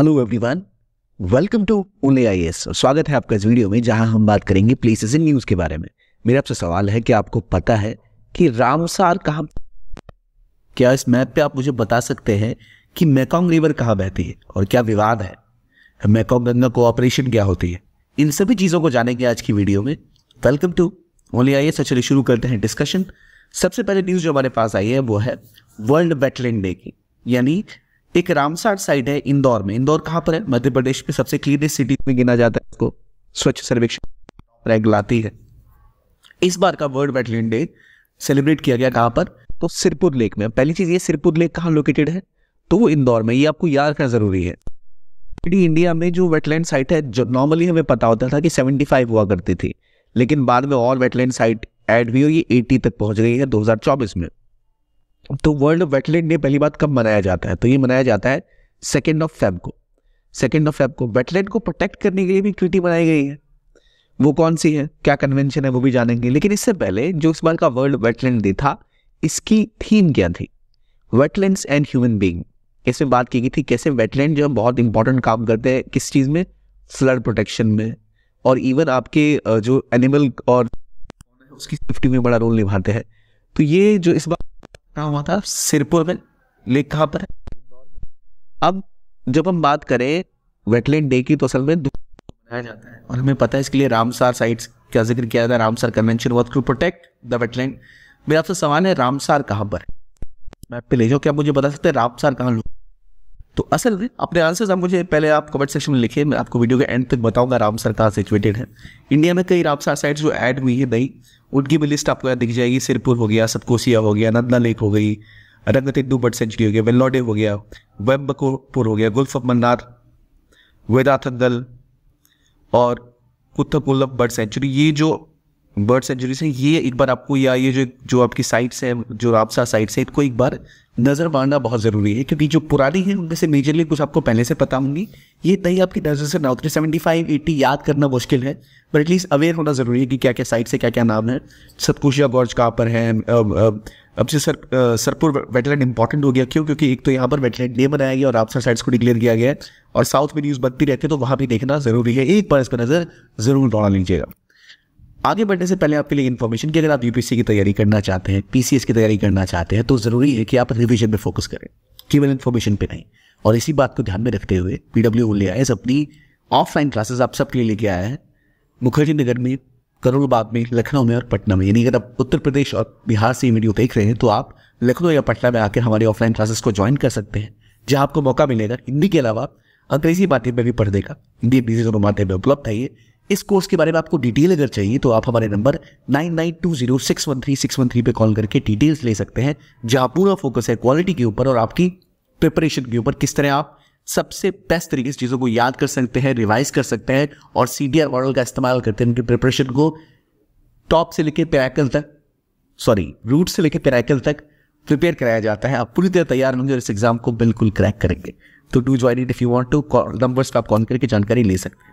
Hello everyone welcome to only I S स्वागत है आपका इस वीडियो में जहां हम बात करेंगे प्लेसेस इन न्यूज़ के बारे में मेरा आपसे सवाल है कि आपको पता है कि रामसार कहाँ क्या इस मैप पे आप मुझे बता सकते हैं कि मैकोंग रिवर कहाँ बहती है और क्या विवाद है मैकोंग गंगा कोऑपरेशन क्या होती है इन सभी चीज़ों को जानेंगे आज की वीडियो में welcome to only I S चलिए शुरू करते हैं डिस्कशन सबसे पहले न्यूज़ जो हमारे पास आई है वो है वर्ल्ड वेटलैंड डे की यानी एक रामसार साइट है इंदौर में इंदौर कहाँ पर है मध्य प्रदेश में सबसे क्लीनेस्ट सिटी में गिना जाता है इसको स्वच्छ सर्वेक्षण रैंक लाती है इस बार का वर्ल्ड वेटलैंड डे सेलिब्रेट किया गया कहाँ पर तो सिरपुर लेक में पहली चीज़ ये सिरपुर लेक कहाँ लोकेटेड है तो वो इंदौर में ये आपको याद रखना ज़रूरी है इंडिया में जो वेटलैंड साइट है जो नॉर्मली हमें पता होता था कि 75 हुआ करती थी लेकिन बाद में और वेटलैंड साइट ऐड हुई और ये 80 तक पहुंच गई है 2024 में तो वर्ल्ड वेटलैंड डे पहली बात कब मनाया जाता है तो ये मनाया जाता है सेकेंड ऑफ फेब को सेकेंड ऑफ फेब को वेटलैंड को प्रोटेक्ट करने के लिए भी ट्रीटी बनाई गई है वो कौन सी है क्या कन्वेंशन है वो भी जानेंगे लेकिन इससे पहले जो इस बार का वर्ल्ड वेटलैंड डे था इसकी थीम क्या थी वेटलैंड एंड ह्यूमन बींग इसमें बात की गई थी कैसे वेटलैंड जो बहुत इंपॉर्टेंट काम करते हैं किस चीज़ में फ्लड प्रोटेक्शन में और इवन आपके जो एनिमल और उसकी सेफ्टी में बड़ा रोल निभाते हैं तो ये जो इस बार कहा हुआ था सिरपुर में लेक कहा पर अब जब हम बात करें वेटलैंड डे की तो असल में मनाया जाता है और हमें पता है इसके लिए रामसार साइट्स का जिक्र किया जाता है Ramsar convention was to protect the wetland मेरा आपसे सवाल है रामसार कहाँ पर मैप पे ले जाओ क्या मुझे बता सकते हैं रामसार कहाँ लोग तो असल में अपने आंसर्स आप मुझे पहले आप कमेंट सेक्शन में लिखिए मैं आपको वीडियो के एंड तक बताऊंगा रामसर कहाँ सिचुएटेड है इंडिया में कई रामसर साइट्स जो ऐड हुई है नई उनकी भी लिस्ट आपको यहाँ दिख जाएगी सिरपुर हो गया सतकोसिया हो गया नंदा लेक हो गई रंगत हिंदू बर्ड सेंचुरी हो गया वेल्लोडे हो गया वेम्बकोपुर हो गया गुल्फ ऑफ मन्नार वेदाथंगल और कुत्थकुल्लम बर्ड सेंचुरी ये जो बर्ड सेंचुरीज हैं ये एक बार आपको या ये जो जो आपकी साइट्स हैं जो रामसा साइट्स हैं इनको एक बार नज़र मारना बहुत ज़रूरी है क्योंकि जो पुरानी है उनमें से मेजरली कुछ आपको पहले से पता होंगी ये तई आपकी नज़र से नौ थ्री सेवेंटी फाइव एटी याद करना मुश्किल है बट एटलीस्ट अवेयर होना ज़रूरी है कि क्या क्या साइड से क्या क्या नाम है सतकुशिया गॉर्ज कहाँ पर है अब, से सर सरपुर वेटलैंड इंपॉर्टेंट हो गया क्यों क्योंकि एक तो यहाँ पर वेटलैंड डे बनाया गया और आपसर साइड्स को डिक्लेयर किया गया है और साउथ में न्यूज़ बनती रहती है तो वहाँ भी देखना ज़रूरी है एक बार इस पर नज़र ज़रूर दौड़ा लीजिएगा आगे बढ़ने से पहले आपके लिए इन्फॉर्मेशन कि अगर आप यूपीएससी की तैयारी करना चाहते हैं पीसीएस की तैयारी करना चाहते हैं तो ज़रूरी है कि आप रिविजन पर फोकस करें केवल इन्फॉर्मेशन पर नहीं और इसी बात को ध्यान में रखते हुए पीडब्ल्यू ले आए अपनी ऑफलाइन क्लासेस आप सबके लिए लेके आया है मुखर्जी नगर में करोलबाग में लखनऊ में और पटना में यानी अगर आप उत्तर प्रदेश और बिहार से वीडियो देख रहे हैं तो आप लखनऊ या पटना में आकर हमारी ऑफलाइन क्लासेस को ज्वाइन कर सकते हैं जहाँ आपको मौका मिलेगा हिंदी के अलावा अंग्रेजी माध्यम में भी पढ़ने का हिंदी अंग्रेजी दोनों माध्यम में उपलब्ध है ये इस कोर्स के बारे में आपको डिटेल अगर चाहिए तो आप हमारे number nine nine two zero six one three six one three call करके डिटेल्स ले सकते हैं जहाँ पूरा फोकस है क्वालिटी के ऊपर और आपकी प्रिपरेशन के ऊपर किस तरह आप सबसे बेस्ट तरीके से चीज़ों को याद कर सकते हैं रिवाइज कर सकते हैं और सी डी आर मॉडल का इस्तेमाल करते हैं उनके प्रिपरेशन को टॉप से लेकर पैराकल तक सॉरी रूट से लेकर पैराकल तक प्रिपेयर कराया जाता है आप पूरी तरह तैयार होंगे और इस एग्जाम को बिल्कुल क्रैक करेंगे तो do join it if you want to numbers पर आप कॉल करके जानकारी ले सकते हैं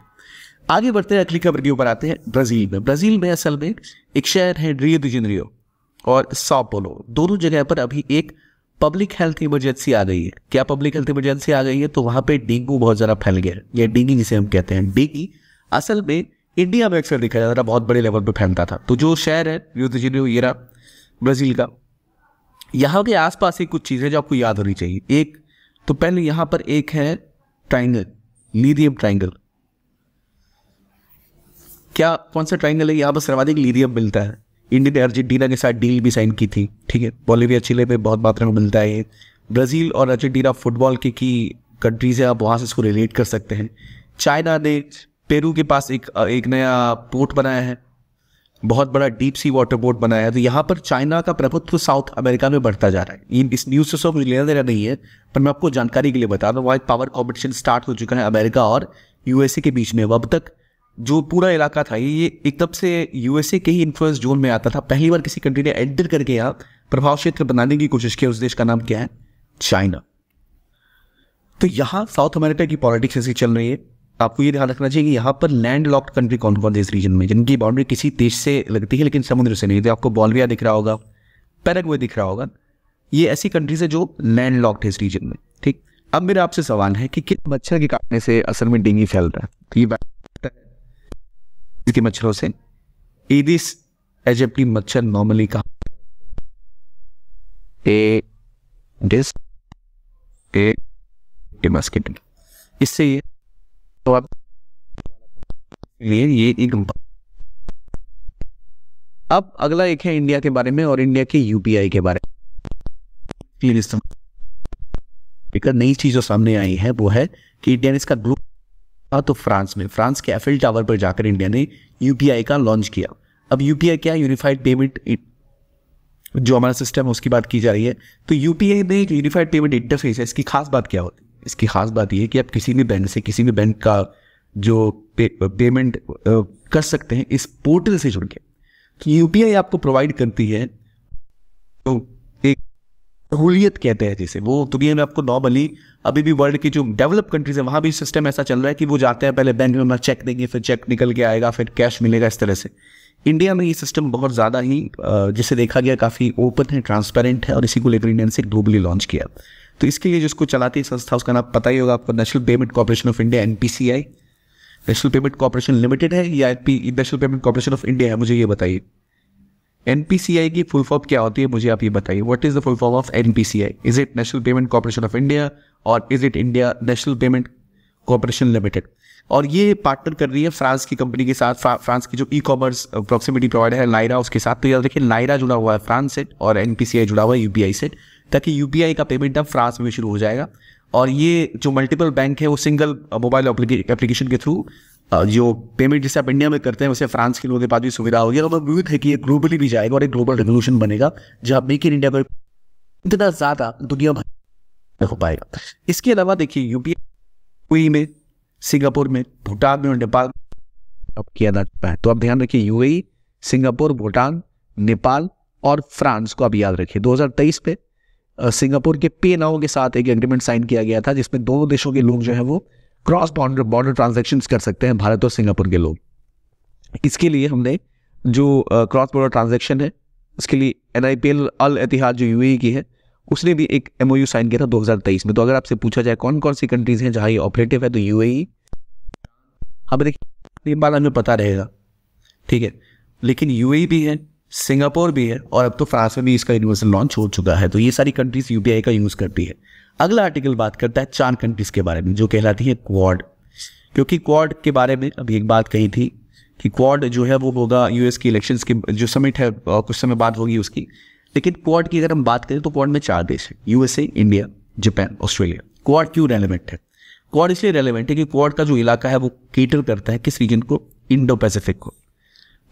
आगे बढ़ते हैं अगली खबर के ऊपर आते हैं ब्राज़ील में ब्राज़ील में असल में एक शहर है रियो दिजनरियो और सापोलो दोनों जगह पर अभी एक पब्लिक हेल्थ इमरजेंसी आ गई है क्या पब्लिक हेल्थ इमरजेंसी आ गई है तो वहाँ पे डेंगू बहुत ज़्यादा फैल गया है या डेंगी जिसे हम कहते हैं डेंगी असल में इंडिया में अक्सर देखा जाता था बहुत बड़े लेवल पर फैलता था तो जो शहर है रियो दिजनरियो येरा ब्राज़ील का यहाँ के आसपास ही कुछ चीज़ें जो आपको याद होनी चाहिए एक तो पहले यहाँ पर एक है ट्राइंगल लीदियम ट्राइंगल क्या कौन सा ट्राइंगल है यहाँ पर सर्वाधिक लीरियम मिलता है इंडिया ने अर्जेंटीना के साथ डील भी साइन की थी ठीक है बॉलीविया चिले में बहुत मात्रा में मिलता है ब्राज़ील और अर्जेंटीना फुटबॉल के की कंट्रीज़ है आप वहाँ से इसको रिलेट कर सकते हैं चाइना ने पेरू के पास एक एक नया पोर्ट बनाया है बहुत बड़ा डीप सी वाटर पोर्ट बनाया है तो यहाँ पर चाइना का प्रभुत्व साउथ अमेरिका में बढ़ता जा रहा है इस न्यूज़ से सब लेना देना नहीं है पर मैं आपको जानकारी के लिए बता रहा हूँ वहाँ एक पावर कॉम्पिटिशन स्टार्ट हो चुका है अमेरिका और यूएसए के बीच में अब तक जो पूरा इलाका था ये एकदम से यूएसए के ही इन्फ्लुएंस जोन में आता था पहली बार किसी कंट्री ने एंटर करके यहाँ प्रभाव क्षेत्र बनाने की कोशिश की उस देश का नाम क्या है चाइना तो यहाँ साउथ अमेरिका की पॉलिटिक्स ऐसी चल रही है आपको ये ध्यान रखना चाहिए कि यहाँ पर लैंड लॉक्ड कंट्री कौन कौन इस रीजन में जिनकी बाउंड्री किसी देश से लगती है लेकिन समुद्र से नहीं तो आपको बॉलविया दिख रहा होगा पैराग्वे दिख रहा होगा ये ऐसी कंट्रीज है जो लैंड लॉक्ड है इस रीजन में ठीक अब मेरा आपसे सवाल है कि किस मच्छर के काटने से असल में डेंगू फैल रहा है तो ये इसके मच्छरों से एडिस एजेप्टी मच्छर नॉर्मली का ए डिस ए डिमास्केट इससे ये तो आप लिए ये एक अब अगला एक है इंडिया के बारे में और इंडिया के यूपीआई के बारे में नई चीज जो सामने आई है वो है कि इंडिया ने इसका ग्रुप था तो फ्रांस में फ्रांस के एफिल टावर पर जाकर इंडिया ने यूपीआई का लॉन्च किया अब यूपीआई क्या यूनिफाइड पेमेंट जो हमारा सिस्टम है उसकी बात की जा रही है तो यूपीआई में एक यूनिफाइड पेमेंट इंटरफेस है इसकी खास बात क्या होती है इसकी खास बात यह है कि आप किसी भी बैंक से किसी भी बैंक का जो पे, पेमेंट कर सकते हैं इस पोर्टल से जुड़ के तो यूपीआई आपको प्रोवाइड करती है तो हुलियत कहते हैं जिसे वो दुनिया तो में आपको नॉर्मली अभी भी वर्ल्ड की जो डेवलप कंट्रीज है वहाँ भी सिस्टम ऐसा चल रहा है कि वो जाते हैं पहले बैंक में चेक देंगे फिर चेक निकल के आएगा फिर कैश मिलेगा इस तरह से इंडिया में ये सिस्टम बहुत ज़्यादा ही जिसे देखा गया काफ़ी ओपन है ट्रांसपेरेंट है और इसी को लेकर इंडियन से ग्लोबली लॉन्च किया तो इसके लिए जिसको चलाती है संस्था उसका नाम पता ही होगा आपको National Payment Corporation of India and National Payment Corporation Limited है या National Payment Corporation of India है मुझे ये बताइए एन की फुल फॉर्म क्या होती है मुझे आप ये बताइए what is the full form of N is it National Payment Corporation of India और is it India National Payment Corporation Limited और ये पार्टनर कर रही है फ्रांस की कंपनी के साथ फ्रा, फ्रांस की जो ई कॉमर्स अप्रॉक्सिमिटी प्रोवाइडर है नायरा उसके साथ तो याद देखिए नायरा जुड़ा हुआ है फ्रांस से और एन जुड़ा हुआ है यू सेट ताकि यू का पेमेंट अब फ्रांस में शुरू हो जाएगा और ये जो मल्टीपल बैंक है वो सिंगल मोबाइल एप्लीकेशन के थ्रू uh, जो पेमेंट जैसे आप इंडिया में करते हैं वैसे फ्रांस के लोगों के पास भी सुविधा होगी और मैं है कि ये ग्लोबली भी जाएगा और एक ग्लोबल रेवोल्यूशन बनेगा जहाँ मेक इन इंडिया पर इतना ज़्यादा दुनिया भर हो पाएगा इसके अलावा देखिए यूपी में सिंगापुर में भूटान में और नेपाल अब किया जाता है तो आप ध्यान रखिए UAE e, Singapore Bhutan Nepal और फ्रांस को आप याद रखिए 2023 में सिंगापुर के पे नाओ के साथ एक एग्रीमेंट साइन किया गया था जिसमें दोनों देशों के लोग जो है वो क्रॉस बाउंडर बॉर्डर ट्रांजेक्शन कर सकते हैं भारत और सिंगापुर के लोग इसके लिए हमने जो क्रॉस बॉर्डर ट्रांजेक्शन है उसके लिए N I P L Al Etihad जो यू e की है उसने भी एक एम साइन किया था 2023 में तो अगर आपसे पूछा जाए कौन कौन सी कंट्रीज हैं जहाँ ये ऑपरेटिव है तो यू ए e। हाँ देखिए ये बात हमें पता रहेगा ठीक है लेकिन यू e भी है सिंगापुर भी है और अब तो फ्रांस में भी इसका यूनिवर्सल लॉन्च हो चुका है तो ये सारी कंट्रीज यू का यूज़ करती है अगला आर्टिकल बात करता है चार कंट्रीज़ के बारे में जो कहलाती है क्वाड क्योंकि क्वाड के बारे में अभी एक बात कही थी कि क्वाड जो है वो होगा यूएस की इलेक्शंस की जो समिट है कुछ समय बाद होगी उसकी लेकिन क्वाड की अगर हम बात करें तो क्वाड में चार देश हैं USA India Japan Australia Quad क्यों रेलिवेंट है क्वाड इसलिए रेलिवेंट है कि क्वाड का जो इलाका है वो केटर करता है किस रीजन को इंडो पैसिफिक को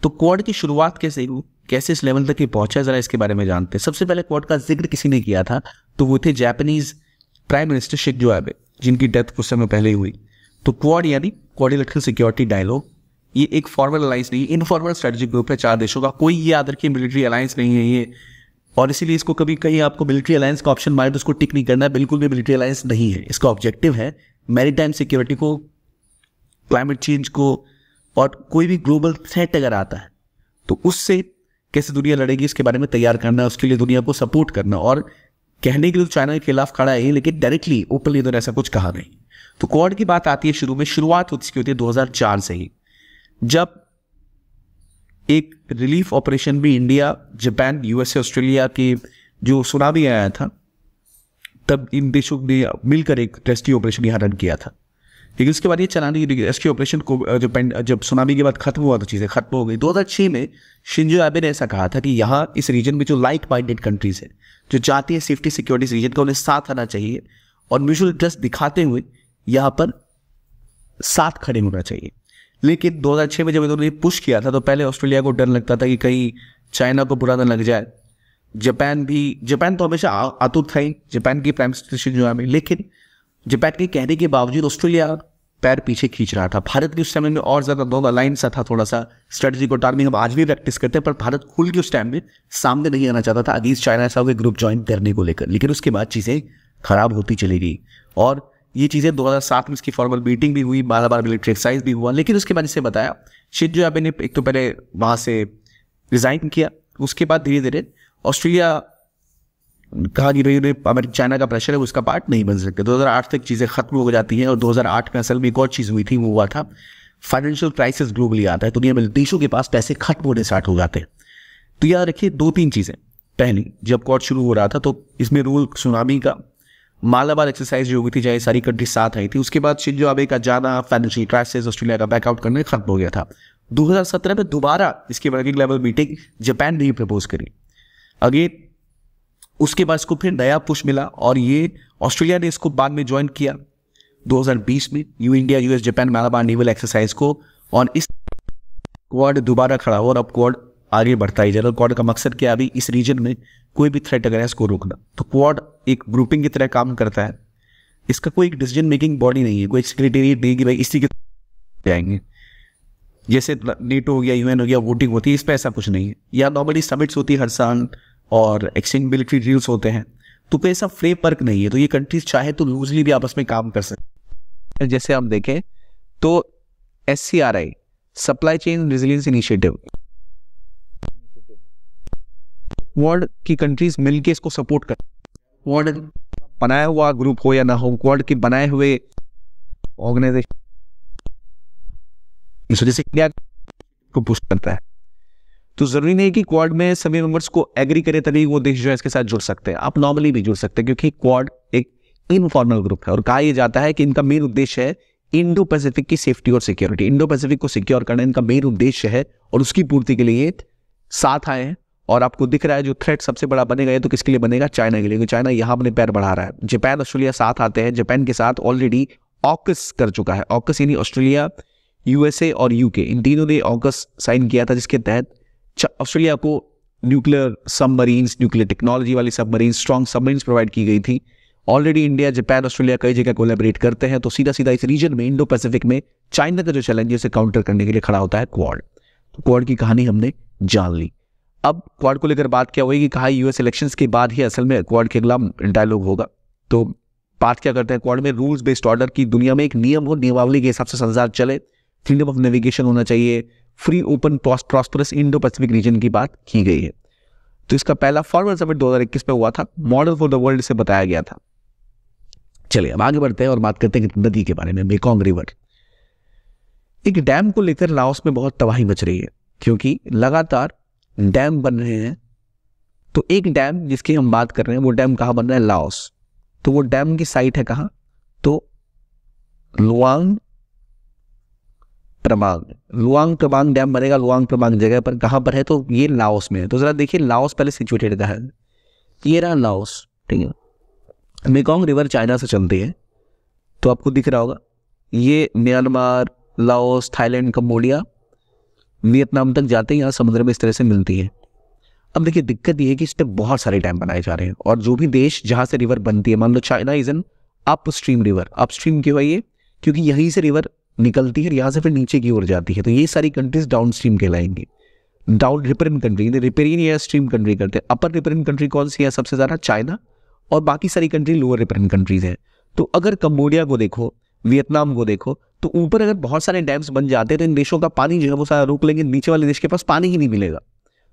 तो क्वाड की शुरुआत कैसे हुई कैसे इस लेवल तक ये पहुंचा ज़रा इसके बारे में जानते हैं सबसे पहले क्वाड का जिक्र किसी ने किया था तो वो थे जापानीज प्राइम मिनिस्टर शेख जो आबे जिनकी डेथ कुछ समय पहले ही हुई तो क्वाड यानी क्वाडिलेटरल सिक्योरिटी डायलॉग ये एक फॉर्मल अलायंस नहीं इनफॉर्मल स्ट्रेटेजिक ग्रुप है चार देशों का कोई ये आदर की मिलिट्री अलायंस नहीं है ये और इसीलिए इसको कभी कहीं आपको मिलिट्री अलायंस का ऑप्शन मारे तो उसको टिक नहीं करना है बिल्कुल भी मिलिट्री अलायंस नहीं है इसका ऑब्जेक्टिव है मेरी सिक्योरिटी को क्लाइमेट चेंज को और कोई भी ग्लोबल थ्रेट अगर आता है तो उससे कैसे दुनिया लड़ेगी इसके बारे में तैयार करना उसके लिए दुनिया को सपोर्ट करना और कहने के लिए तो चाइना के खिलाफ खड़ा है लेकिन डायरेक्टली ओपनली इधर ऐसा कुछ कहा नहीं तो क्वाड की बात आती है शुरू में शुरुआत उसकी होती है दो से ही जब एक रिलीफ ऑपरेशन भी इंडिया जापान यूएसए ऑस्ट्रेलिया के जो सुनामी आया था तब इन देशों ने मिलकर एक रेस्क्यू ऑपरेशन यहाँ रन किया था लेकिन उसके बाद ये चला की रेस्क्यू ऑपरेशन को जब जब सुनामी के बाद खत्म हुआ तो चीज़ें खत्म हो गई छः में शिंजो आबे ने ऐसा कहा था कि यहाँ इस रीजन में जो लाइक माइंडेड कंट्रीज़ है जो चाहती है सेफ्टी सिक्योरिटी रीजन का उन्हें साथ आना चाहिए और म्यूचुअल इंटरेस्ट दिखाते हुए यहाँ पर साथ खड़े होना चाहिए लेकिन 2006 में जब इन्होंने पुश किया था तो पहले ऑस्ट्रेलिया को डर लगता था कि कहीं चाइना को बुरा ना लग जाए जापान भी जापान तो हमेशा आतुर था ही जापान की प्राइम मिनिस्टर शिंजो आबे लेकिन जपैट के कहने के बावजूद ऑस्ट्रेलिया पैर पीछे खींच रहा था भारत के उस टाइम में और ज़्यादा बहुत अलाइन सा था थोड़ा सा स्ट्रेटजी को टार्मिंग हम आज भी प्रैक्टिस करते हैं पर भारत खुल के उस टाइम में सामने नहीं आना चाहता था अगेंस्ट चाइना साहब के ग्रुप ज्वाइन करने को लेकर लेकिन उसके बाद चीज़ें खराब होती चली गई और ये चीज़ें 2007 में उसकी फॉर्मल मीटिंग भी हुई बारह बार मिलिट्री एक्सरसाइज भी हुआ लेकिन उसके बाद इसे बताया जो आबे ने एक तो पहले वहाँ से रिज़ाइन किया उसके बाद धीरे धीरे ऑस्ट्रेलिया कहा कि भाई अमेरिका चाइना का प्रेशर है उसका पार्ट नहीं बन सकते 2008 तक चीज़ें खत्म हो जाती हैं और 2008 में असल में एक और चीज़ हुई थी वो हुआ था फाइनेंशियल क्राइसिस ग्लोबली आता है दुनिया में देशों के पास पैसे खत्म होने स्टार्ट हो जाते हैं तो याद रखिए दो तीन चीज़ें पहली जब कॉर्ड शुरू हो रहा था तो इसमें रूल सुनामी का मालाबार एक्सरसाइज जो हुई थी चाहे सारी कंट्री साथ आई थी उसके बाद शिंजो आबे का जाना फाइनेंशियल क्राइसिस ऑस्ट्रेलिया का बैकआउट करने खत्म हो गया था 2017 में दोबारा इसकी वर्किंग लेवल मीटिंग जापान ने ही प्रपोज करी अगेन उसके बाद इसको फिर नया पुश मिला और ये ऑस्ट्रेलिया ने इसको बाद में ज्वाइन किया 2020 में यू India US Japan Malabar naval exercise को और इस क्वाड दोबारा खड़ा हो और अब क्वाड आगे बढ़ता ही जा रहा क्वाड का मकसद क्या अभी इस रीजन में कोई भी थ्रेट अगर है इसको रोकना तो क्वाड एक ग्रुपिंग की तरह काम करता है इसका कोई डिसीजन मेकिंग बॉडी नहीं है कोई सेक्रेटेरिएट नहीं कि भाई इसी के जाएंगे जैसे नेटो हो गया यूएन हो गया वोटिंग होती है इस पर ऐसा कुछ नहीं है या नॉर्मली समिट्स होती है हर साल और एक्सचेंज मिलिट्री डील्स होते हैं तो कोई ऐसा वर्क नहीं है तो ये कंट्रीज चाहे तो लूजली भी आपस में काम कर सकते जैसे आप देखें तो S C R I supply chain resilience initiative world की कंट्रीज मिलके इसको सपोर्ट कर वर्ल्ड बनाया हुआ ग्रुप हो या ना हो वर्ल्ड के बनाए हुए ऑर्गेनाइजेशन जैसे इंडिया को पुश करता है तो जरूरी नहीं कि क्वाड में सभी मेंबर्स को एग्री करें तभी वो देश जो है इसके साथ जुड़ सकते हैं आप नॉर्मली भी जुड़ सकते हैं क्योंकि क्वाड एक इनफॉर्मल ग्रुप है और कहा यह जाता है कि इनका मेन उद्देश्य है इंडो पैसिफिक की सेफ्टी और सिक्योरिटी इंडो पैसिफिक को सिक्योर करना इनका मेन उद्देश्य है और उसकी पूर्ति के लिए साथ आए हैं और आपको दिख रहा है जो थ्रेट सबसे बड़ा बनेगा ये तो किसके लिए बनेगा चाइना के लिए क्योंकि चाइना यहाँ अपने पैर बढ़ा रहा है जापान ऑस्ट्रेलिया साथ आते हैं जापान के साथ ऑलरेडी ऑकस कर चुका है ऑकस यानी ऑस्ट्रेलिया यूएसए और यूके इन तीनों ने ऑकस साइन किया था जिसके तहत ऑस्ट्रेलिया को न्यूक्लियर सबमरीन्स न्यूक्लियर टेक्नोलॉजी वाली सबमरीन स्ट्रॉन्ग सबमरीन्स प्रोवाइड की गई थी ऑलरेडी इंडिया जापान ऑस्ट्रेलिया कई जगह कोलेबरेट करते हैं तो सीधा सीधा इस रीजन में इंडो पैसिफिक में चाइना का जो चैलेंज है उसे काउंटर करने के लिए खड़ा होता है क्वाड तो क्वाड की कहानी हमने जान ली अब क्वाड को लेकर बात क्या होगी कहा यूएस इलेक्शन के बाद ही असल में क्वाड के खिलाफ डायलॉग होगा तो बात क्या करते हैं क्वाड में रूल्स बेस्ड ऑर्डर की दुनिया में एक नियम हो नियमावली के हिसाब से संसार चले फ्रीडम ऑफ नेविगेशन होना चाहिए free open prosperous Indo Pacific region की बात की गई है तो इसका पहला फॉर्मल समिट 2021 में हुआ था मॉडल फॉर द वर्ल्ड से बताया गया था चलिए अब आगे बढ़ते हैं और बात करते हैं नदी के बारे में मेकोंग रिवर एक डैम को लेकर लाओस में बहुत तबाही मच रही है क्योंकि लगातार डैम बन रहे हैं तो एक डैम जिसकी हम बात कर रहे हैं वो डैम कहाँ बन रहा है लाओस तो वो डैम की साइट है कहाँ तो Luang Prabang Luang Prabang dam बनेगा लुआंग प्रमांग जगह पर कहाँ पर है तो ये लाओस में है तो ज़रा देखिए लाओस पहले सिचुएटेड है ये रहा लाओस ठीक है मेकोंग रिवर चाइना से चलती है तो आपको दिख रहा होगा ये Myanmar Laos Thailand Cambodia Vietnam तक जाते हैं यहाँ समुद्र में इस तरह से मिलती है अब देखिए दिक्कत यह है कि इस पर बहुत सारे डैम बनाए जा रहे हैं और जो भी देश जहाँ से रिवर बनती है मान लो China is an upstream river upstream क्यों है ये क्योंकि यहीं से रिवर निकलती है और यहाँ से फिर नीचे की ओर जाती है तो ये सारी कंट्रीज डाउन स्ट्रीम कहलाएंगी डाउन रिपेरिंग कंट्री रिपेरिंग या स्ट्रीम कंट्री करते हैं अपर रिपेरिंग कंट्री कौन सी है सबसे ज़्यादा चाइना और बाकी सारी कंट्री लोअर रिपेरिंग कंट्रीज हैं तो अगर कंबोडिया को देखो वियतनाम को देखो तो ऊपर अगर बहुत सारे डैम्स बन जाते हैं तो इन देशों का पानी जो है वो सारा रोक लेंगे नीचे वाले देश के पास पानी ही नहीं मिलेगा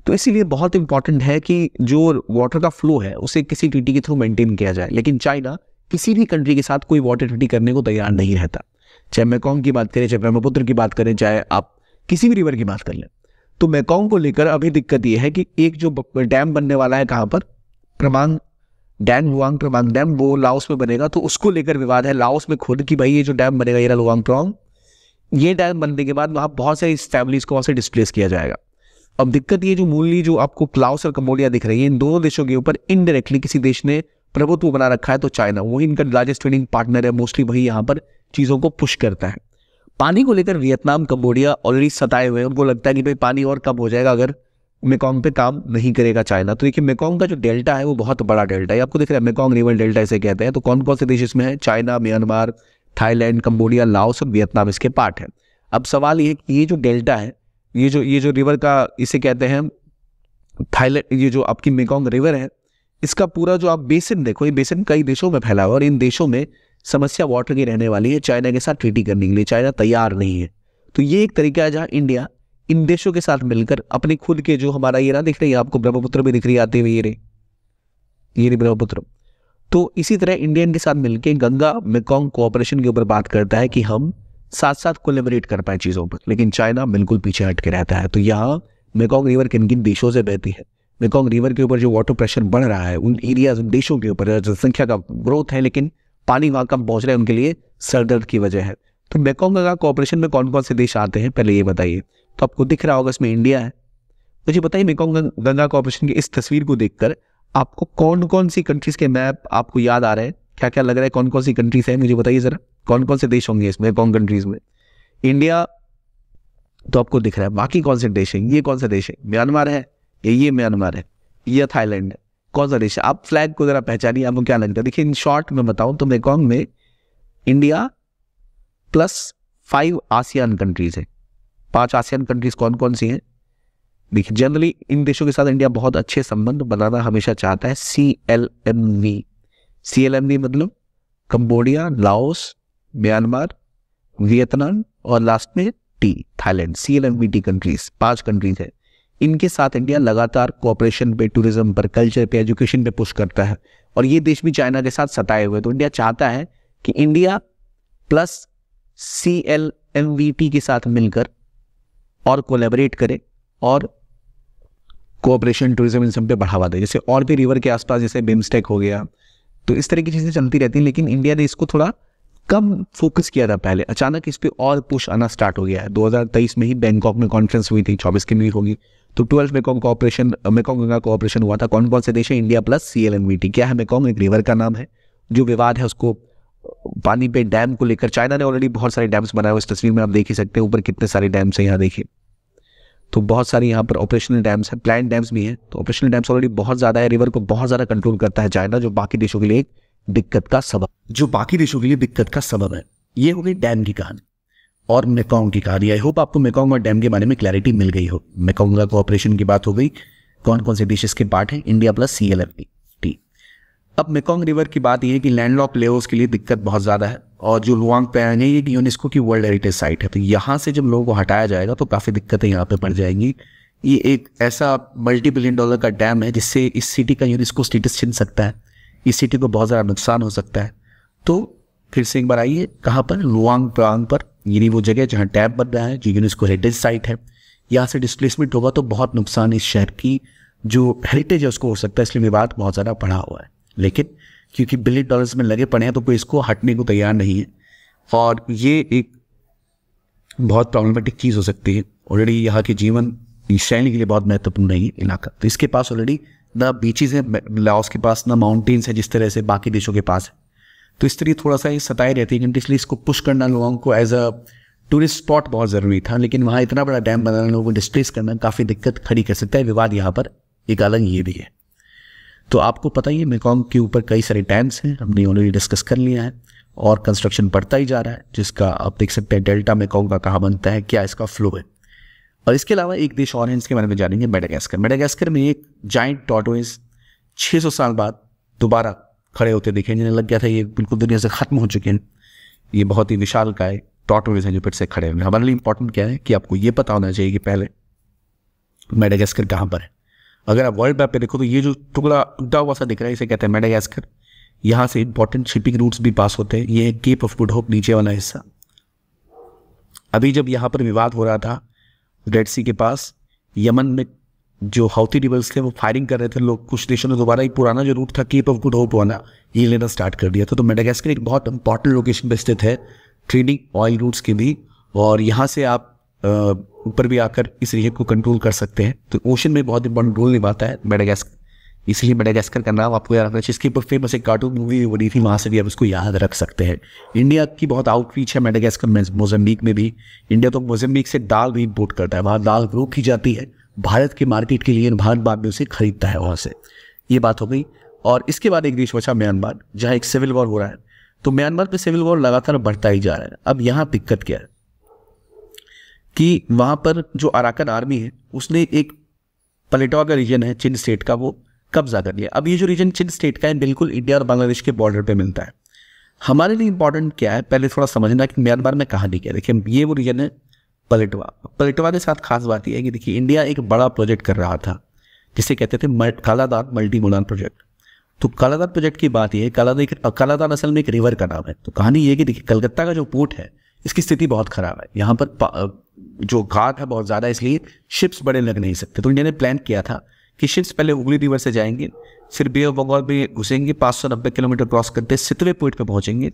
तो इसीलिए बहुत इंपॉर्टेंट है कि जो वाटर का फ्लो है उसे किसी ट्रीटी के थ्रू मेंटेन किया जाए लेकिन चाइना किसी भी कंट्री के साथ कोई वाटर ट्रीटी करने को तैयार नहीं रहता चाहे मेकॉन्ग की बात करें चाहे ब्रह्मपुत्र की बात करें चाहे आप किसी भी रिवर की बात कर लें तो मैकॉन्ग को लेकर अभी दिक्कत यह है कि एक जो डैम बनने वाला है कहाँ पर Prabang dam Luang Prabang dam वो लाओस में बनेगा तो उसको लेकर विवाद है लाओस में खुद की भाई ये जो डैम बनेगा येरा लुआंग प्रोंग ये डैम बनने के बाद वहाँ बहुत सारी फैमिलीज को वहाँ से डिस्प्लेस किया जाएगा अब दिक्कत ये जो मूलली जो आपको क्लाउस और कम्बोडिया दिख रही है इन दोनों देशों के ऊपर इनडायरेक्टली किसी देश ने प्रभुत्व बना रखा है तो चाइना वही इनका लार्जेस्ट ट्रेडिंग पार्टनर है मोस्टली वही यहाँ पर चीज़ों को पुश करता है पानी को लेकर वियतनाम कंबोडिया ऑलरेडी सताए हुए हैं उनको लगता है कि भाई पानी और कम हो जाएगा अगर मेकोंग पे काम नहीं करेगा चाइना तो देखिए मेकोंग का जो डेल्टा है वो बहुत बड़ा डेल्टा है आपको देख रहे हैं मेकोंग रिवर डेल्टा इसे कहते हैं तो कौन कौन से देश इसमें है China Myanmar Thailand Cambodia Laos और वियतनाम इसके पार्ट है अब सवाल ये कि ये जो डेल्टा है ये जो ये जो रिवर का इसे कहते हैं थाईलैंड ये जो आपकी मेकोंग रिवर है इसका पूरा जो आप बेसिन देखो ये बेसिन कई देशों में फैला हुआ है और इन देशों में समस्या वाटर की रहने वाली है चाइना के साथ ट्रीटी करने के लिए चाइना तैयार नहीं है तो ये एक तरीका है जहाँ इंडिया इन देशों के साथ मिलकर अपने खुद के जो हमारा ये ना दिख रही है आपको ब्रह्मपुत्र भी दिख रही आते हुए ये रे ये रे ब्रह्मपुत्र तो इसी तरह इंडियन के साथ मिलकर गंगा मेकोंग कोऑपरेशन के ऊपर बात करता है कि हम साथ साथ कोलेबरेट कर पाए चीज़ों पर लेकिन चाइना बिल्कुल पीछे हट के रहता है तो यहाँ मेकोंग रिवर किन किन देशों से बहती है मेकोंग रिवर के ऊपर जो वाटर प्रेशर बढ़ रहा है उन एरियाज उन देशों के ऊपर जनसंख्या का ग्रोथ है लेकिन पानी वहाँ कम पहुँच रहा है उनके लिए सर दर्द की वजह है तो मेकोंग का कॉपरेशन में कौन कौन से देश आते हैं पहले ये बताइए तो आपको दिख रहा होगा इसमें इंडिया है मुझे बताइए मेकोंग गंगा कॉपरेशन की इस तस्वीर को देखकर आपको कौन कौन सी कंट्रीज के मैप आपको याद आ रहे हैं क्या क्या लग रहा है कौन कौन सी कंट्रीज है मुझे बताइए ज़रा कौन कौन से देश होंगे इसमें कौन कंट्रीज में इंडिया तो आपको दिख रहा है बाकी कौन से देश है ये कौन सा देश है म्यांमार है ये ये म्यांमार है यह थाईलैंड है कॉजल रेशा आप फ्लैग को जरा पहचानिए आपको क्या लगता है देखिए इन शॉर्ट में बताऊं तो मेकॉन्ग में India plus five ASEAN countries है पांच आसियान कंट्रीज कौन कौन सी हैं देखिए जनरली इन देशों के साथ इंडिया बहुत अच्छे संबंध बनाना हमेशा चाहता है C L M V C L M V मतलब कंबोडिया लाओस म्यांमार वियतनाम और लास्ट में T Thailand C L M V T countries पांच कंट्रीज है इनके साथ इंडिया लगातार कोऑपरेशन पे टूरिज्म पर कल्चर पे एजुकेशन पे पुश करता है और ये देश भी चाइना के साथ सताए हुए तो इंडिया चाहता है कि India plus C L M V T के साथ मिलकर और कोलेबरेट करे और कोऑपरेशन टूरिज्म इन सब पे बढ़ावा दे जैसे और भी रिवर के आसपास जैसे बिम्स्टेक हो गया तो इस तरह की चीज़ें चलती रहती हैं लेकिन इंडिया ने इसको थोड़ा कम फोकस किया था पहले अचानक इस पर और पुश आना स्टार्ट हो गया है 2023 में ही बैंकॉक में कॉन्फ्रेंस हुई थी 24 की मीट होगी तो twelfth Mekong cooperation Mekong Ganga cooperation हुआ था कौन कौन से देश है India plus C L N V T क्या है मेकोंग एक रिवर का नाम है जो विवाद है उसको पानी पे डैम को लेकर चाइना ने ऑलरेडी बहुत सारे डैम्स बनाए हुए इस तस्वीर में आप देख ही सकते हैं ऊपर कितने सारे डैम्स हैं यहाँ देखिए तो बहुत सारे यहाँ पर ऑपरेशनल डैम्स हैं प्लान डैम्स भी हैं तो ऑपरेशनल डैम्स ऑलरेडी बहुत ज़्यादा है रिवर को बहुत ज़्यादा कंट्रोल करता है चाइना जो बाकी देशों के लिए एक दिक्कत का सबब जो बाकी देशों के लिए दिक्कत का सबब है ये हो गई डैम की कहानी और मेकोंग की कहानी आई होप आपको मेकोंग और डैम के बारे में क्लैरिटी मिल गई हो मेकोंग का कोऑपरेशन की बात हो गई कौन कौन से डिशेस के पार्ट हैं India plus C L F T T अब मेकोंग रिवर की बात यह है कि लैंडलॉक लेवर्स के लिए दिक्कत बहुत ज़्यादा है और जो लुआंग पे आएंगे ये यूनेस्को की वर्ल्ड हेरिटेज साइट है तो यहाँ से जब लोगों को हटाया जाएगा तो काफ़ी दिक्कतें यहाँ पर पड़ जाएंगी ये एक ऐसा मल्टी बिलियन डॉलर का डैम है जिससे इस सिटी का यूनेस्को स्टेटस छिन सकता है इस सिटी को बहुत ज़्यादा नुकसान हो सकता है तो फिर से एक बार आइए कहाँ पर लुआंग प्यांग पर यानी वो जगह जहाँ टैब बन रहा है जो यूनेस्को हेरिटेज साइट है यहाँ से डिस्प्लेसमेंट होगा तो बहुत नुकसान इस शहर की जो हेरिटेज है उसको हो सकता है इसलिए विवाद बहुत ज़्यादा बढ़ा हुआ है लेकिन क्योंकि बिलियन डॉलर्स में लगे पड़े हैं तो कोई इसको हटने को तैयार नहीं है और ये एक बहुत प्रॉब्लमेटिक चीज़ हो सकती है ऑलरेडी यहाँ के जीवन शैली के लिए बहुत महत्वपूर्ण नहीं इलाका तो इसके पास ऑलरेडी ना बीचेज़ हैं लाओस के पास ना माउंटेन्स है जिस तरह से बाकी देशों के पास है तो इस तरह थोड़ा सा ये सताई रहती है इसलिए इसको पुश करना लोगों को एज अ टूरिस्ट स्पॉट बहुत ज़रूरी था लेकिन वहाँ इतना बड़ा डैम बनाना लोगों को डिस्प्लेस करना काफ़ी दिक्कत खड़ी कर सकता है विवाद यहाँ पर एक अलग ये भी है तो आपको पता ही है मेकॉन्ग के ऊपर कई सारे डैम्स हैं हमने ऑलरेडी डिस्कस कर लिया है और कंस्ट्रक्शन बढ़ता ही जा रहा है जिसका आप देख सकते हैं डेल्टा मेकॉन्ग का कहाँ बनता है क्या इसका फ्लो है और इसके अलावा एक देश और है इसके बारे में जानेंगे मेडागैस्कर मेडागैस्कर में एक जाइंट टॉटोइस सौ साल बाद दोबारा खड़े होते देखे जिन्हें लग गया था ये बिल्कुल दुनिया से ख़त्म हो चुके हैं ये बहुत ही विशाल काय टॉटोवेज हैं जो फिर से खड़े हुए हमारे लिए इंपॉर्टेंट क्या है कि आपको ये पता होना चाहिए कि पहले मेडागैस्कर कहाँ पर है अगर आप वर्ल्ड मैप पे देखो तो ये जो टुकड़ा उगता हुआ सा दिख रहा है इसे कहते हैं मेडागैस्कर यहाँ से इंपॉर्टेंट शिपिंग रूट्स भी पास होते हैं ये केप ऑफ गुड होप नीचे वाला हिस्सा अभी जब यहाँ पर विवाद हो रहा था रेड सी के पास यमन में जो हाउथी रिबल्स थे वो फायरिंग कर रहे थे लोग कुछ देशों ने दोबारा एक पुराना जो रूट था केप ऑफ गुड होप वाला ये लेना स्टार्ट कर दिया था तो मेडागैस्कर एक बहुत इंपॉर्टेंट लोकेशन पर स्थित है ट्रेडिंग ऑयल रूट्स के भी और यहाँ से आप ऊपर भी आकर इस रीजन को कंट्रोल कर सकते हैं तो ओशन में बहुत इंपॉर्टेंट रोल निभाता है मेडागैस्कर इसलिए मेडागैस्कर का नाम आपको याद रखना चाहिए इसके ऊपर फेमस एक कार्टून मूवी भी बनी थी वहाँ से भी आप उसको याद रख सकते हैं इंडिया की बहुत आउटरीच है मेडागैस्कर मोजम्बिक में भी इंडिया तो मोजम्बिक से दाल भी इम्पोर्ट करता है वहाँ दाल ग्रो की जाती है भारत के मार्केट के लिए भारत बाद में उसे खरीदता है वहाँ से ये बात हो गई और इसके बाद एक देश बचा म्यांमार जहाँ एक सिविल वॉर हो रहा है तो म्यांमार पे सिविल वॉर लगातार बढ़ता ही जा रहा है अब यहाँ दिक्कत क्या है कि वहाँ पर जो अराकन आर्मी है उसने एक पलेटवा का रीजन है चिन स्टेट का वो कब्जा कर लिया अब ये जो रीजन चिन स्टेट का है बिल्कुल इंडिया और बांग्लादेश के बॉर्डर पर मिलता है हमारे लिए इंपॉर्टेंट क्या है पहले थोड़ा समझना कि म्यांमार में कहाँ नहीं गया देखिए ये वो रीजन है पलटवा पलटवा के साथ खास बात यह है कि देखिए इंडिया एक बड़ा प्रोजेक्ट कर रहा था जिसे कहते थे मल्ट कालादार मल्टी मोडान प्रोजेक्ट तो कालादार प्रोजेक्ट की बात यह है कालादार कालादार असल में एक रिवर का नाम है तो कहानी ये कि देखिए कलकत्ता का जो पोर्ट है इसकी स्थिति बहुत खराब है यहाँ पर जो घाट है बहुत ज़्यादा इसलिए शिप्स बड़े लग नहीं सकते तो इंडिया ने प्लान किया था कि शिप्स पहले हुगली रिवर से जाएंगे फिर बे ऑफ बंगाल में घुसेंगे पाँच सौ नब्बे किलोमीटर क्रॉस करते सितवे पोर्ट पर पहुंचेंगे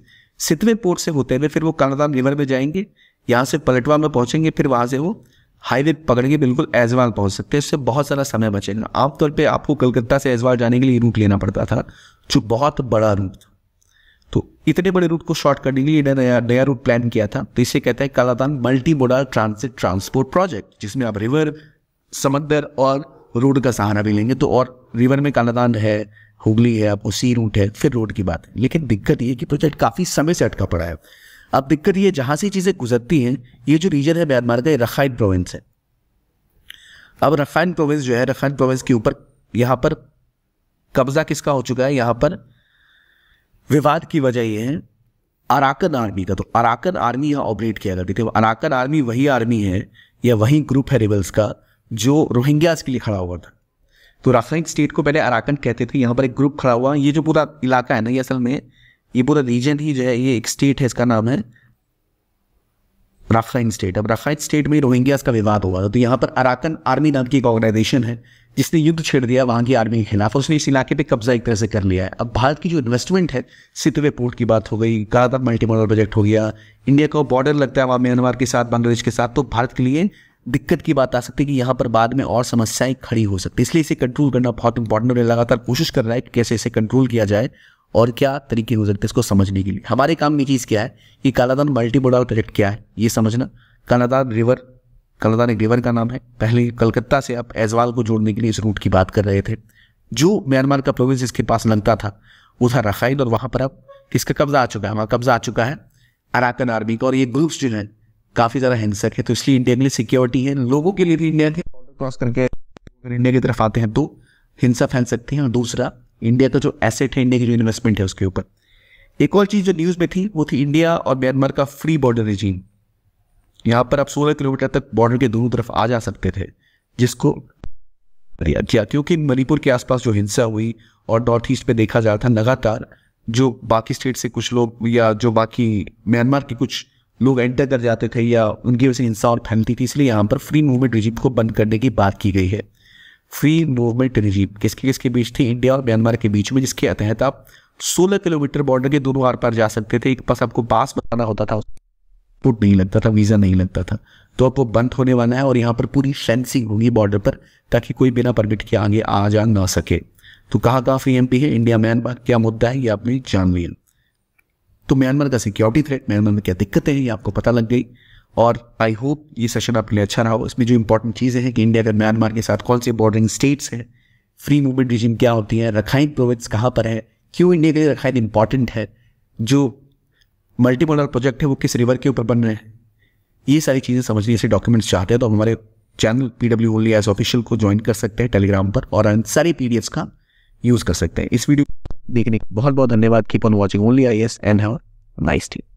सितवे पोर्ट से होते हुए फिर वो कालादान रिवर में जाएंगे यहाँ से पलटवा में पहुँचेंगे फिर वहाँ से वो हाईवे पकड़ के बिल्कुल ऐजवाल पहुँच सकते हैं इससे बहुत सारा समय बचेगा आमतौर पर आपको कलकत्ता से ऐजवाल जाने के लिए रूट लेना पड़ता था जो बहुत बड़ा रूट था तो इतने बड़े रूट को शॉर्ट करने के लिए नया नया रूट प्लान किया था तो इसे कहते हैं Kaladan multi modal transit transport project जिसमें आप रिवर समंदर और रोड का सहारा भी लेंगे तो और रिवर में कालादान है हुगली है आपको सी रूट है फिर रोड की बात है लेकिन दिक्कत ये कि प्रोजेक्ट काफ़ी समय से अटका पड़ा है अब दिक्कत ये जहां से चीज़ें गुजरती हैं ये जो रीजन है म्यांमार का ये रखाइन प्रोविंस है अब रखाइन प्रोविंस जो है रखाइन प्रोविंस के ऊपर यहां पर कब्जा किसका हो चुका है यहां पर विवाद की वजह यह है अराकन आर्मी का तो अराकन आर्मी यहाँ ऑपरेट किया करती थी अराकन आर्मी वही आर्मी है या वही ग्रुप है रिबल्स का जो रोहिंग्या के लिए खड़ा हुआ था तो रासायनिक स्टेट को पहले अराकन कहते थे यहाँ पर एक ग्रुप खड़ा हुआ ये जो पूरा इलाका है ना ये असल में ये पूरा रीजन ही जो है ये एक स्टेट है इसका नाम है राफाइन स्टेट अब राफाइन स्टेट में रोहिंग्यास का विवाद हुआ तो यहाँ पर अराकन आर्मी नाम की एक ऑर्गेनाइजेशन है जिसने युद्ध छेड़ दिया वहाँ की आर्मी के खिलाफ उसने इस इलाके पे कब्जा एक तरह से कर लिया है अब भारत की जो इन्वेस्टमेंट है सितवे पोर्ट की बात हो गई गादा मॉडल प्रोजेक्ट हो गया इंडिया का बॉर्डर लगता है वहाँ म्यांमार के साथ बांग्लादेश के साथ तो भारत के लिए दिक्कत की बात आ सकती है कि यहाँ पर बाद में और समस्याएं खड़ी हो सकती है इसलिए इसे कंट्रोल करना बहुत इंपॉर्टेंट है लगातार कोशिश कर रहा है कि कैसे इसे कंट्रोल किया जाए और क्या तरीके हो सकते हैं इसको समझने के लिए हमारे काम में चीज़ क्या है कि कालादान मोडल प्रोजेक्ट क्या है ये समझना कालादान रिवर कालादान एक रिवर का नाम है पहले कलकत्ता से आप एजवाल को जोड़ने के लिए इस रूट की बात कर रहे थे जो म्यांमार का प्रोविंस इसके पास लगता था वो था रखाइन और वहाँ पर अब किसका कब्जा आ चुका है हमारा कब्जा आ चुका है अराकन आर्मी का और ये ग्रुप्स जो हैं काफ़ी ज़्यादा हिंसक है तो इसलिए इंडिया के लिए सिक्योरिटी है लोगों के लिए भी इंडिया के बॉर्डर क्रॉस करके इंडिया की तरफ आते हैं तो हिंसा फैल सकती है और दूसरा इंडिया का जो एसेट है इंडिया की जो इन्वेस्टमेंट है उसके ऊपर एक और चीज़ जो न्यूज़ में थी वो थी इंडिया और म्यांमार का फ्री बॉर्डर रिजीम यहाँ पर आप सोलह किलोमीटर तक बॉर्डर के दोनों तरफ आ जा सकते थे जिसको किया क्योंकि मणिपुर के आसपास जो हिंसा हुई और नॉर्थ ईस्ट पर देखा जा रहा था लगातार जो बाकी स्टेट से कुछ लोग या जो बाकी म्यांमार के कुछ लोग एंटर कर जाते थे या उनकी वजह से हिंसा और फैलती थी इसलिए यहाँ पर फ्री मूवमेंट रिजीम को बंद करने की बात की गई है फ्री मूवमेंट रिजीम किसके किसके बीच थी इंडिया और म्यांमार के बीच में जिसके तहत आप 16 किलोमीटर बॉर्डर के दोनों आर पार जा सकते थे एक पास आपको पास बनाना होता था पुट नहीं लगता था वीज़ा नहीं लगता था तो अब वो बंद होने वाला है और यहाँ पर पूरी फेंसिंग होगी बॉर्डर पर ताकि कोई बिना परमिट के आगे आ जा ना सके तो कहाँ कहाँ फ्री एम पी है इंडिया म्यांमार क्या मुद्दा है ये आपने जान लिया तो म्यांमार का सिक्योरिटी थ्रेट म्यांमार में क्या दिक्कतें हैं ये आपको पता लग गई और आई होप ये सेशन आपके लिए अच्छा रहा हो इसमें जो इंपॉर्टेंट चीज़ें हैं कि इंडिया अगर म्यांमार के साथ कौन से बॉर्डरिंग स्टेट्स हैं फ्री मूवमेंट रिजिम क्या होती है रखाइन प्रोविंस कहाँ पर है क्यों इंडिया के लिए रखाइन इंपॉर्टेंट है जो मल्टीपोलर प्रोजेक्ट है वो किस रिवर के ऊपर बन रहे हैं ये सारी चीज़ें समझने ऐसे डॉक्यूमेंट्स चाहते हैं तो हमारे channel P W only IAS official को ज्वाइन कर सकते हैं टेलीग्राम पर और इन सारी पी का यूज़ कर सकते हैं इस वीडियो देखने के बहुत बहुत धन्यवाद keep on watching only I S and have nice day